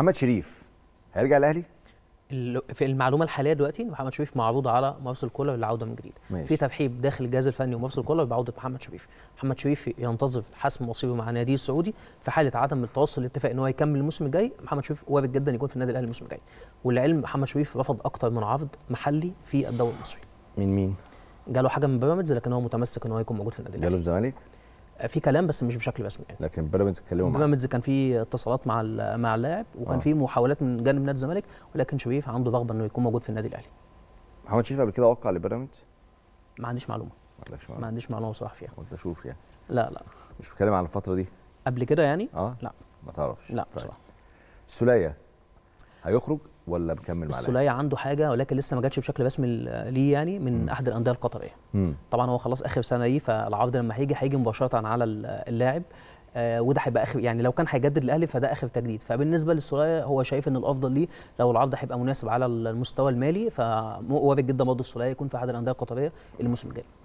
محمد شريف هيرجع الاهلي؟ في المعلومه الحاليه دلوقتي محمد شريف معروض على مارسل كولر للعوده من جديد ماشي. في ترحيب داخل الجهاز الفني ومارسل كولر بعوده محمد شريف محمد شريف ينتظر حسم مصيره مع النادي السعودي في حاله عدم التوصل لاتفاق ان هو يكمل الموسم الجاي محمد شريف وارد جدا يكون في النادي الاهلي الموسم الجاي وللعلم محمد شريف رفض اكتر من عرض محلي في الدوري المصري من مين؟ جاله حاجه من بيراميدز لكن هو متمسك ان هو يكون موجود في النادي الاهلي جاله الزمالك؟ في كلام بس مش بشكل رسمي يعني لكن بيراميدز اتكلموا معاه بيراميدز كان في اتصالات مع مع اللاعب وكان آه. في محاولات من جانب نادي الزمالك ولكن شريف عنده رغبه انه يكون موجود في النادي الاهلي محمد شريف قبل كده وقع لبيراميدز ما عنديش معلومه ما عندكش معلومه ما عنديش معلومه صراحه فيها وانت شوف يعني لا لا مش بتكلم عن الفتره دي قبل كده يعني اه لا ما تعرفش لا طيب. بصراحه سلية هيخرج ولا مكمل معاه السولية عنده حاجه ولكن لسه ما جاتش بشكل رسمي ليه يعني من م. احد الانديه القطريه طبعا هو خلاص اخر سنه ليه فالعرض لما هيجي هيجي مباشره على اللاعب آه وده هيبقى اخر يعني لو كان هيجدد الاهلي فده اخر تجديد فبالنسبه للسوليه هو شايف ان الافضل ليه لو العرض هيبقى مناسب على المستوى المالي فوافق جدا برضه السوليه يكون في احد الانديه القطريه الموسم الجاي